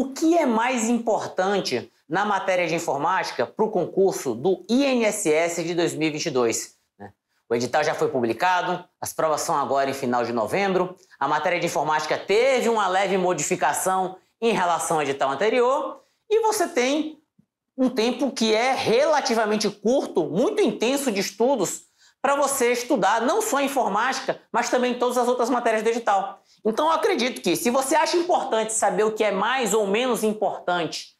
o que é mais importante na matéria de informática para o concurso do INSS de 2022. Né? O edital já foi publicado, as provas são agora em final de novembro. A matéria de informática teve uma leve modificação em relação ao edital anterior e você tem um tempo que é relativamente curto, muito intenso de estudos para você estudar não só informática, mas também todas as outras matérias do edital. Então eu acredito que se você acha importante saber o que é mais ou menos importante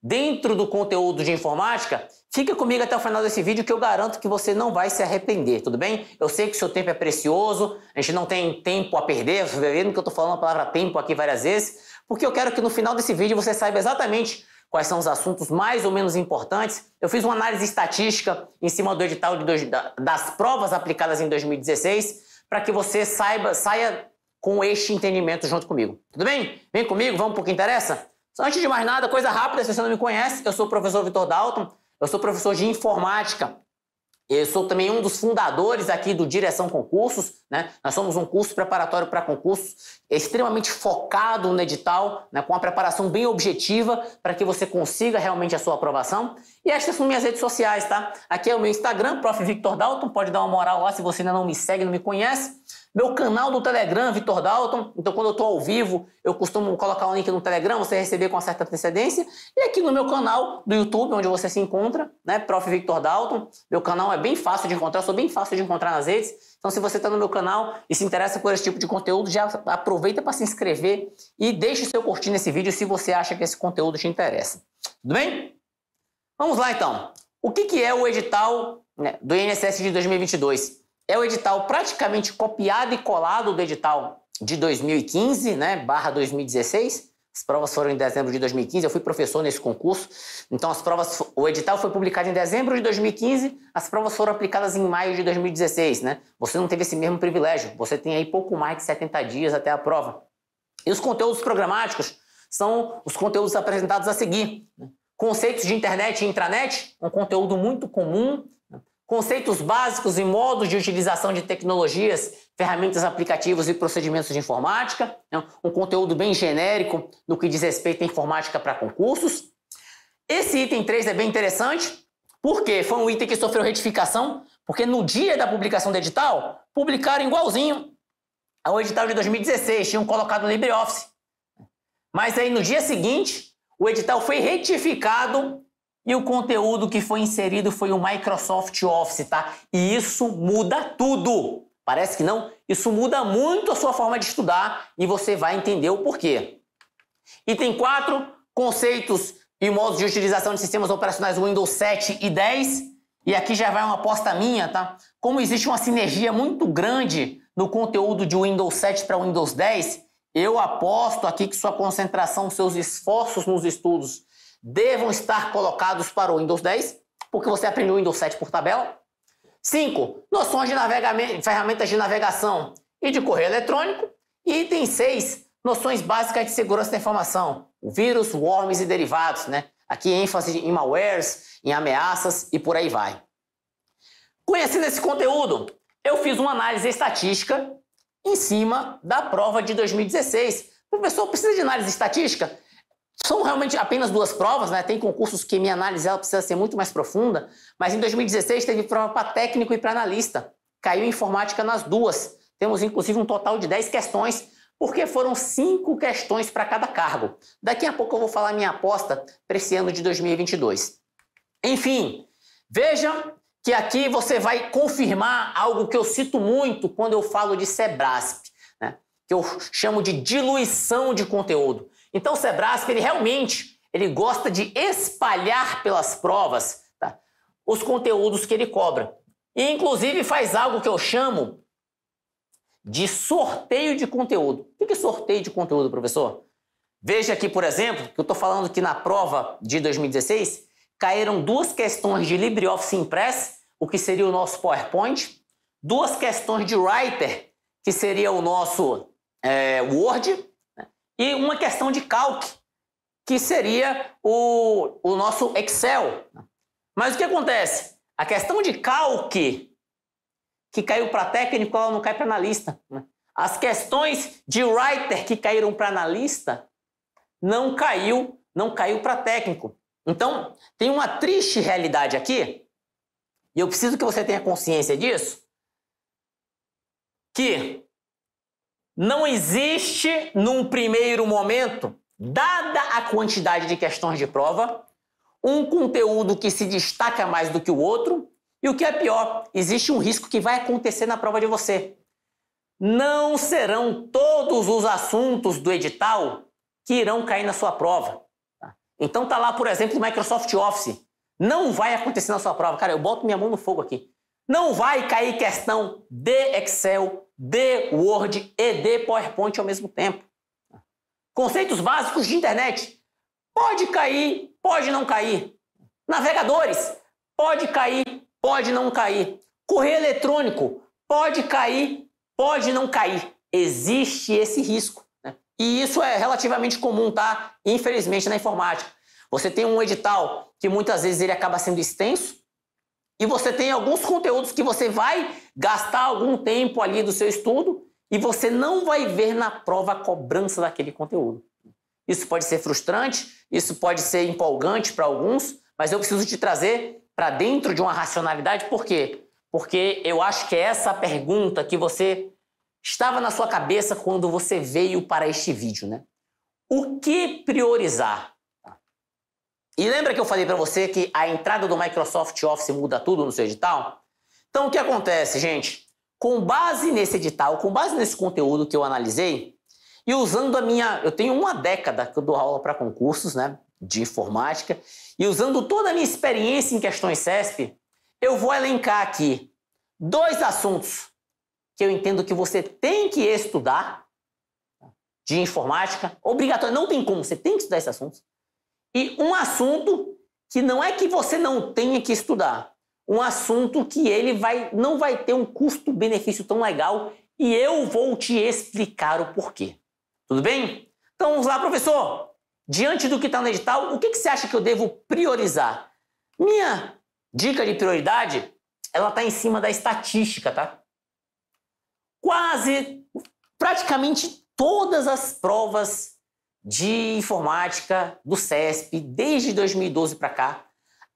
dentro do conteúdo de informática, fica comigo até o final desse vídeo que eu garanto que você não vai se arrepender, tudo bem? Eu sei que seu tempo é precioso, a gente não tem tempo a perder, você vendo que eu estou falando a palavra tempo aqui várias vezes, porque eu quero que no final desse vídeo você saiba exatamente quais são os assuntos mais ou menos importantes. Eu fiz uma análise estatística em cima do edital dois, das provas aplicadas em 2016 para que você saiba, saia com este entendimento junto comigo. Tudo bem? Vem comigo, vamos para o que interessa? Só antes de mais nada, coisa rápida, se você não me conhece, eu sou o professor Vitor Dalton, eu sou professor de informática. Eu sou também um dos fundadores aqui do Direção Concursos, né? Nós somos um curso preparatório para concursos é extremamente focado no edital, né? com uma preparação bem objetiva para que você consiga realmente a sua aprovação. E estas são minhas redes sociais, tá? Aqui é o meu Instagram, Prof. Victor Dalton, pode dar uma moral lá se você ainda não me segue, não me conhece. Meu canal do Telegram, Vitor Dalton. Então, quando eu estou ao vivo, eu costumo colocar o link no Telegram, você receber com certa antecedência. E aqui no meu canal do YouTube, onde você se encontra, né? Prof. Victor Dalton. Meu canal é bem fácil de encontrar, eu sou bem fácil de encontrar nas redes. Então, se você está no meu canal e se interessa por esse tipo de conteúdo, já aproveita para se inscrever e deixe o seu curtir nesse vídeo se você acha que esse conteúdo te interessa. Tudo bem? Vamos lá, então. O que, que é o edital né, do INSS de 2022? é o edital praticamente copiado e colado do edital de 2015, né, barra 2016. As provas foram em dezembro de 2015, eu fui professor nesse concurso. Então as provas, o edital foi publicado em dezembro de 2015, as provas foram aplicadas em maio de 2016, né? Você não teve esse mesmo privilégio, você tem aí pouco mais de 70 dias até a prova. E os conteúdos programáticos são os conteúdos apresentados a seguir. Né. Conceitos de internet e intranet, um conteúdo muito comum conceitos básicos e modos de utilização de tecnologias, ferramentas, aplicativos e procedimentos de informática, né? um conteúdo bem genérico no que diz respeito à informática para concursos. Esse item 3 é bem interessante, porque foi um item que sofreu retificação, porque no dia da publicação do edital, publicaram igualzinho ao edital de 2016, tinham colocado o LibreOffice. Mas aí no dia seguinte, o edital foi retificado e o conteúdo que foi inserido foi o Microsoft Office, tá? E isso muda tudo. Parece que não? Isso muda muito a sua forma de estudar e você vai entender o porquê. Item 4, conceitos e modos de utilização de sistemas operacionais Windows 7 e 10. E aqui já vai uma aposta minha, tá? Como existe uma sinergia muito grande no conteúdo de Windows 7 para Windows 10, eu aposto aqui que sua concentração, seus esforços nos estudos devam estar colocados para o Windows 10, porque você aprendeu o Windows 7 por tabela. 5. Noções de ferramentas de navegação e de correio eletrônico. E item 6. Noções básicas de segurança da informação, vírus, worms e derivados, né? Aqui ênfase em malwares, em ameaças e por aí vai. Conhecendo esse conteúdo, eu fiz uma análise estatística em cima da prova de 2016. O professor, precisa de análise estatística? São realmente apenas duas provas, né? Tem concursos que minha análise ela precisa ser muito mais profunda, mas em 2016 teve prova para técnico e para analista. Caiu informática nas duas. Temos inclusive um total de 10 questões, porque foram cinco questões para cada cargo. Daqui a pouco eu vou falar minha aposta para esse ano de 2022. Enfim, veja que aqui você vai confirmar algo que eu cito muito quando eu falo de Sebrasp, né? que eu chamo de diluição de conteúdo. Então o Sebrasp, ele realmente, ele gosta de espalhar pelas provas tá, os conteúdos que ele cobra. E inclusive faz algo que eu chamo de sorteio de conteúdo. O que é sorteio de conteúdo, professor? Veja aqui, por exemplo, que eu estou falando que na prova de 2016 caíram duas questões de LibreOffice Impress, o que seria o nosso PowerPoint, duas questões de Writer, que seria o nosso é, Word, e uma questão de calque, que seria o, o nosso Excel. Mas o que acontece? A questão de calque, que caiu para técnico, ela não cai para analista. Né? As questões de writer que caíram para analista, não caiu, não caiu para técnico. Então, tem uma triste realidade aqui, e eu preciso que você tenha consciência disso, que não existe, num primeiro momento, dada a quantidade de questões de prova, um conteúdo que se destaca mais do que o outro. E o que é pior, existe um risco que vai acontecer na prova de você. Não serão todos os assuntos do edital que irão cair na sua prova. Então tá lá, por exemplo, o Microsoft Office. Não vai acontecer na sua prova. Cara, eu boto minha mão no fogo aqui. Não vai cair questão de Excel, de Word e de PowerPoint ao mesmo tempo. Conceitos básicos de internet. Pode cair, pode não cair. Navegadores, pode cair, pode não cair. Correio eletrônico, pode cair, pode não cair. Existe esse risco. Né? E isso é relativamente comum, tá? Infelizmente, na informática. Você tem um edital que muitas vezes ele acaba sendo extenso, e você tem alguns conteúdos que você vai gastar algum tempo ali do seu estudo e você não vai ver na prova a cobrança daquele conteúdo. Isso pode ser frustrante, isso pode ser empolgante para alguns, mas eu preciso te trazer para dentro de uma racionalidade, por quê? Porque eu acho que é essa pergunta que você estava na sua cabeça quando você veio para este vídeo, né? O que priorizar? E lembra que eu falei para você que a entrada do Microsoft Office muda tudo no seu edital? Então o que acontece, gente? Com base nesse edital, com base nesse conteúdo que eu analisei, e usando a minha, eu tenho uma década que eu dou aula para concursos, né, de informática, e usando toda a minha experiência em questões CESP, eu vou elencar aqui dois assuntos que eu entendo que você tem que estudar de informática, obrigatório, não tem como, você tem que estudar esses assuntos. E um assunto que não é que você não tenha que estudar, um assunto que ele vai, não vai ter um custo-benefício tão legal e eu vou te explicar o porquê. Tudo bem? Então vamos lá, professor. Diante do que está no edital, o que, que você acha que eu devo priorizar? Minha dica de prioridade, ela está em cima da estatística, tá? Quase, praticamente todas as provas de informática do CESP desde 2012 para cá,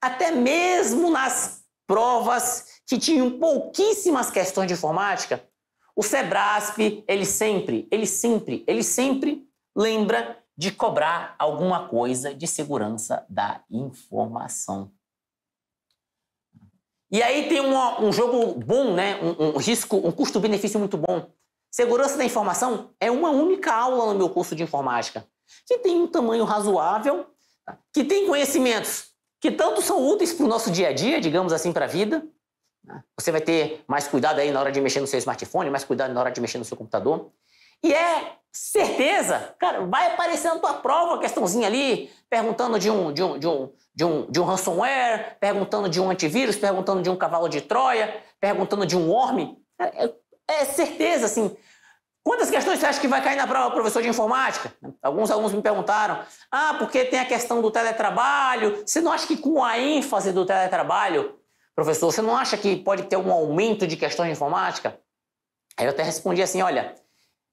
até mesmo nas provas que tinham pouquíssimas questões de informática, o Sebrasp, ele sempre, ele sempre, ele sempre lembra de cobrar alguma coisa de segurança da informação. E aí tem uma, um jogo bom, né? um, um risco, um custo-benefício muito bom. Segurança da informação é uma única aula no meu curso de informática que tem um tamanho razoável, tá? que tem conhecimentos que tanto são úteis para o nosso dia a dia, digamos assim, para a vida. Né? Você vai ter mais cuidado aí na hora de mexer no seu smartphone, mais cuidado na hora de mexer no seu computador. E é certeza, cara, vai aparecer na tua prova uma questãozinha ali, perguntando de um, de um, de um, de um, de um ransomware, perguntando de um antivírus, perguntando de um cavalo de Troia, perguntando de um worm. É, é certeza, assim, Quantas questões você acha que vai cair na prova, professor de informática? Alguns alunos me perguntaram: ah, porque tem a questão do teletrabalho. Você não acha que com a ênfase do teletrabalho, professor, você não acha que pode ter um aumento de questões de informática? Aí eu até respondi assim: olha,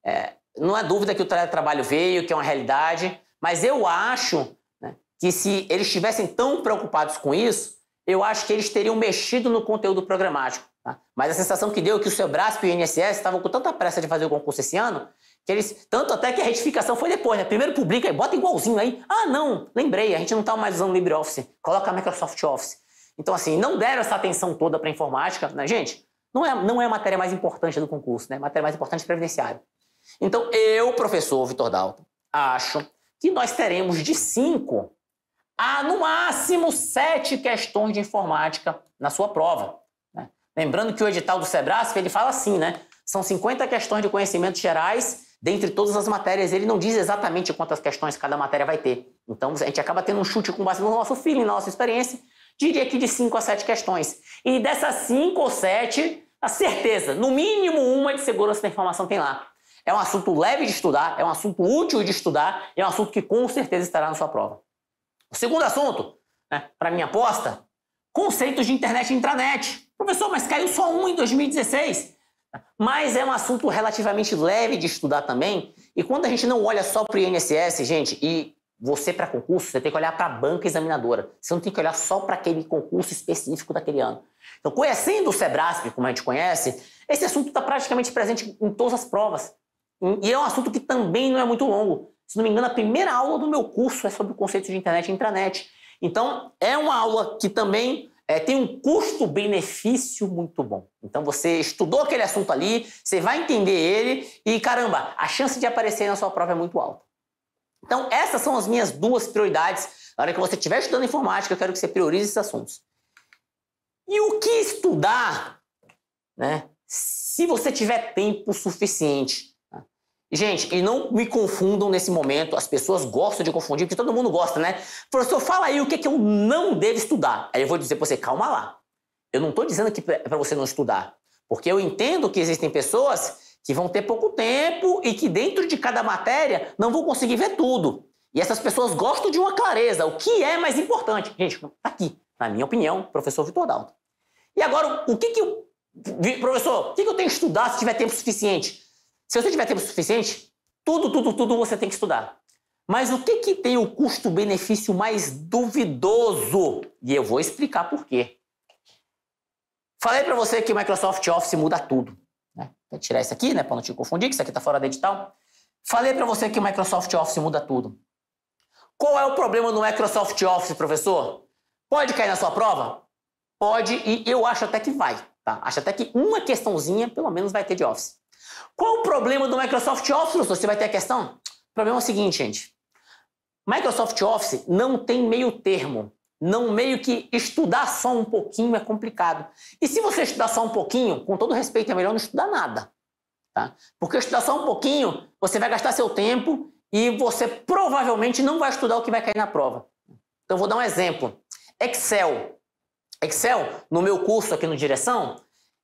é, não há dúvida que o teletrabalho veio, que é uma realidade, mas eu acho né, que se eles estivessem tão preocupados com isso, eu acho que eles teriam mexido no conteúdo programático. Tá? Mas a sensação que deu é que o Sebrasp e o INSS estavam com tanta pressa de fazer o concurso esse ano, que eles. Tanto até que a retificação foi depois, né? Primeiro publica e bota igualzinho aí. Ah, não, lembrei, a gente não está mais usando LibreOffice, coloca a Microsoft Office. Então, assim, não deram essa atenção toda para informática, né, gente? Não é, não é a matéria mais importante do concurso, né? matéria mais importante é previdenciário. Então, eu, professor Vitor Dalton, acho que nós teremos de cinco a, no máximo, sete questões de informática na sua prova. Lembrando que o edital do Sebrasp, ele fala assim, né? São 50 questões de conhecimentos gerais, dentre todas as matérias, ele não diz exatamente quantas questões cada matéria vai ter. Então, a gente acaba tendo um chute com base no nosso feeling, na nossa experiência, diria que de 5 a 7 questões. E dessas 5 ou 7, a certeza, no mínimo uma de segurança da informação tem lá. É um assunto leve de estudar, é um assunto útil de estudar, é um assunto que com certeza estará na sua prova. O segundo assunto, né, para minha aposta, conceitos de internet e intranet. Professor, mas caiu só um em 2016. Mas é um assunto relativamente leve de estudar também. E quando a gente não olha só para o INSS, gente, e você para concurso, você tem que olhar para a banca examinadora. Você não tem que olhar só para aquele concurso específico daquele ano. Então, conhecendo o SEBRASP, como a gente conhece, esse assunto está praticamente presente em todas as provas. E é um assunto que também não é muito longo. Se não me engano, a primeira aula do meu curso é sobre o conceito de internet e intranet. Então, é uma aula que também é, tem um custo-benefício muito bom. Então você estudou aquele assunto ali, você vai entender ele e caramba, a chance de aparecer na sua prova é muito alta. Então essas são as minhas duas prioridades. Na hora que você estiver estudando informática, eu quero que você priorize esses assuntos. E o que estudar, né? Se você tiver tempo suficiente Gente, e não me confundam nesse momento, as pessoas gostam de confundir, porque todo mundo gosta, né? Professor, fala aí o que, é que eu não devo estudar. Aí eu vou dizer para você, calma lá. Eu não estou dizendo que para é você não estudar, porque eu entendo que existem pessoas que vão ter pouco tempo e que dentro de cada matéria não vão conseguir ver tudo. E essas pessoas gostam de uma clareza, o que é mais importante. Gente, tá aqui, na minha opinião, professor Vitor Dalto. E agora, o que que eu... Professor, o que, que eu tenho que estudar se tiver tempo suficiente? Se você tiver tempo suficiente, tudo, tudo, tudo você tem que estudar. Mas o que, que tem o custo-benefício mais duvidoso? E eu vou explicar por quê. Falei para você que o Microsoft Office muda tudo. Né? Vou tirar isso aqui, né, para não te confundir, que isso aqui está fora da edital. Falei para você que o Microsoft Office muda tudo. Qual é o problema do Microsoft Office, professor? Pode cair na sua prova? Pode, e eu acho até que vai. Tá? Acho até que uma questãozinha, pelo menos, vai ter de Office. Qual o problema do Microsoft Office, professor? Você vai ter a questão? O problema é o seguinte, gente. Microsoft Office não tem meio termo. Não meio que estudar só um pouquinho é complicado. E se você estudar só um pouquinho, com todo respeito, é melhor não estudar nada. Tá? Porque estudar só um pouquinho, você vai gastar seu tempo e você provavelmente não vai estudar o que vai cair na prova. Então, vou dar um exemplo. Excel. Excel, no meu curso aqui no Direção,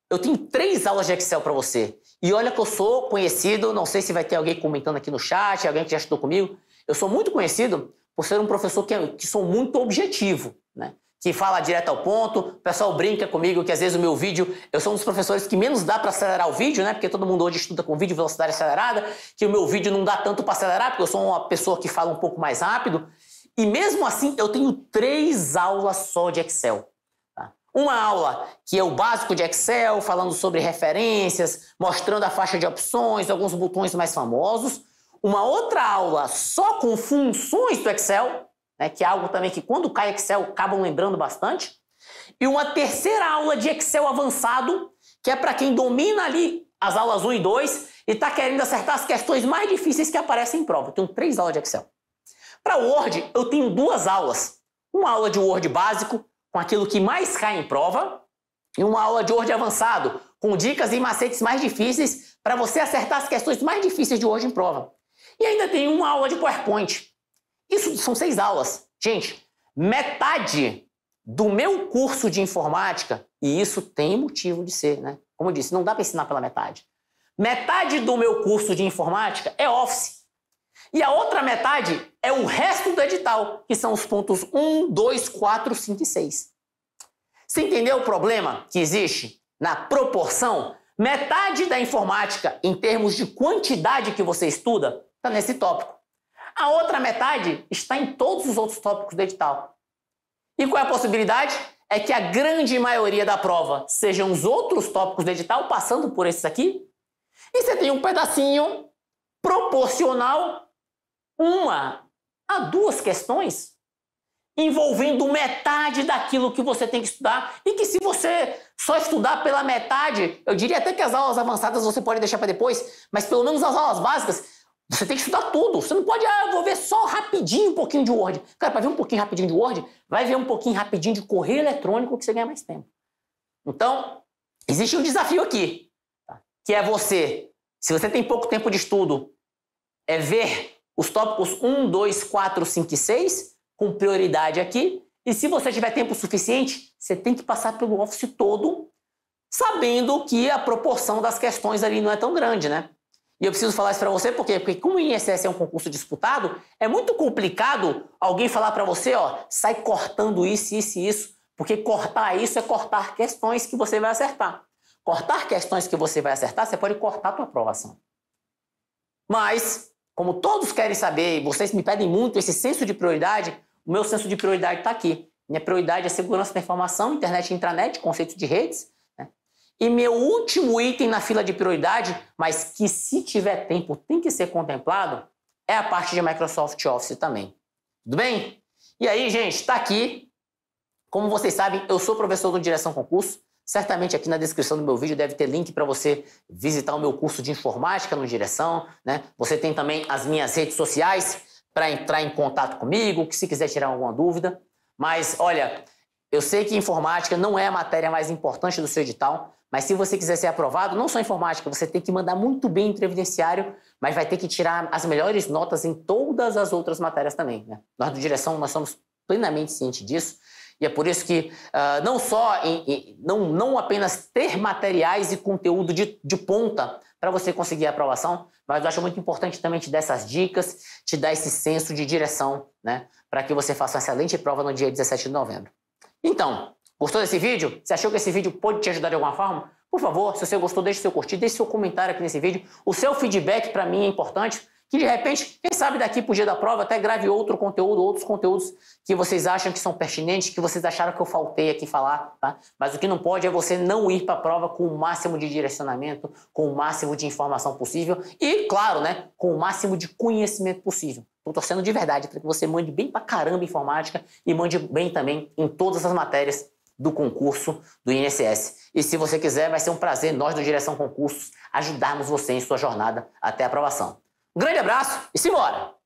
eu tenho três aulas de Excel para você. E olha que eu sou conhecido, não sei se vai ter alguém comentando aqui no chat, alguém que já estudou comigo. Eu sou muito conhecido por ser um professor que, é, que sou muito objetivo, né? que fala direto ao ponto. O pessoal brinca comigo que às vezes o meu vídeo, eu sou um dos professores que menos dá para acelerar o vídeo, né? Porque todo mundo hoje estuda com vídeo velocidade acelerada, que o meu vídeo não dá tanto para acelerar, porque eu sou uma pessoa que fala um pouco mais rápido. E mesmo assim, eu tenho três aulas só de Excel. Uma aula que é o básico de Excel, falando sobre referências, mostrando a faixa de opções, alguns botões mais famosos. Uma outra aula só com funções do Excel, né, que é algo também que quando cai Excel acabam lembrando bastante. E uma terceira aula de Excel avançado, que é para quem domina ali as aulas 1 e 2 e está querendo acertar as questões mais difíceis que aparecem em prova. Eu tenho três aulas de Excel. Para Word, eu tenho duas aulas. Uma aula de Word básico com aquilo que mais cai em prova e uma aula de hoje avançado, com dicas e macetes mais difíceis para você acertar as questões mais difíceis de hoje em prova. E ainda tem uma aula de PowerPoint. Isso são seis aulas. Gente, metade do meu curso de informática, e isso tem motivo de ser, né? Como eu disse, não dá para ensinar pela metade. Metade do meu curso de informática é Office. E a outra metade é o resto do edital, que são os pontos 1, 2, 4, 5 e 6. Você entendeu o problema que existe na proporção? Metade da informática, em termos de quantidade que você estuda, está nesse tópico. A outra metade está em todos os outros tópicos do edital. E qual é a possibilidade? É que a grande maioria da prova sejam os outros tópicos do edital, passando por esses aqui, e você tem um pedacinho proporcional uma há duas questões envolvendo metade daquilo que você tem que estudar e que se você só estudar pela metade, eu diria até que as aulas avançadas você pode deixar para depois, mas pelo menos as aulas básicas você tem que estudar tudo. Você não pode, ah, eu vou ver só rapidinho um pouquinho de Word. Cara, para ver um pouquinho rapidinho de Word, vai ver um pouquinho rapidinho de correio eletrônico que você ganha mais tempo. Então, existe um desafio aqui, tá? que é você, se você tem pouco tempo de estudo, é ver os tópicos 1, 2, 4, 5 e 6, com prioridade aqui. E se você tiver tempo suficiente, você tem que passar pelo office todo, sabendo que a proporção das questões ali não é tão grande, né? E eu preciso falar isso para você porque, porque como o INSS é um concurso disputado, é muito complicado alguém falar para você, ó, sai cortando isso, isso e isso, porque cortar isso é cortar questões que você vai acertar. Cortar questões que você vai acertar, você pode cortar a tua aprovação. Mas como todos querem saber, e vocês me pedem muito esse senso de prioridade, o meu senso de prioridade está aqui. Minha prioridade é segurança da informação, internet e intranet, conceito de redes. Né? E meu último item na fila de prioridade, mas que se tiver tempo tem que ser contemplado, é a parte de Microsoft Office também. Tudo bem? E aí, gente, está aqui. Como vocês sabem, eu sou professor do Direção Concurso. Certamente aqui na descrição do meu vídeo deve ter link para você visitar o meu curso de informática no direção, né? Você tem também as minhas redes sociais para entrar em contato comigo, que se quiser tirar alguma dúvida. Mas olha, eu sei que informática não é a matéria mais importante do seu edital, mas se você quiser ser aprovado, não só informática, você tem que mandar muito bem em previdenciário, mas vai ter que tirar as melhores notas em todas as outras matérias também. Né? Nós do direção nós somos plenamente cientes disso. E é por isso que uh, não só em, em, não, não apenas ter materiais e conteúdo de, de ponta para você conseguir a aprovação, mas eu acho muito importante também te dar essas dicas, te dar esse senso de direção, né? Para que você faça uma excelente prova no dia 17 de novembro. Então, gostou desse vídeo? Você achou que esse vídeo pode te ajudar de alguma forma? Por favor, se você gostou, deixe seu curtir, deixe seu comentário aqui nesse vídeo. O seu feedback para mim é importante que de repente, quem sabe daqui para o dia da prova até grave outro conteúdo, outros conteúdos que vocês acham que são pertinentes, que vocês acharam que eu faltei aqui falar, tá? Mas o que não pode é você não ir para a prova com o máximo de direcionamento, com o máximo de informação possível e, claro, né, com o máximo de conhecimento possível. Estou torcendo de verdade para que você mande bem para caramba informática e mande bem também em todas as matérias do concurso do INSS. E se você quiser, vai ser um prazer nós do Direção Concursos ajudarmos você em sua jornada até a aprovação. Grande abraço e simbora!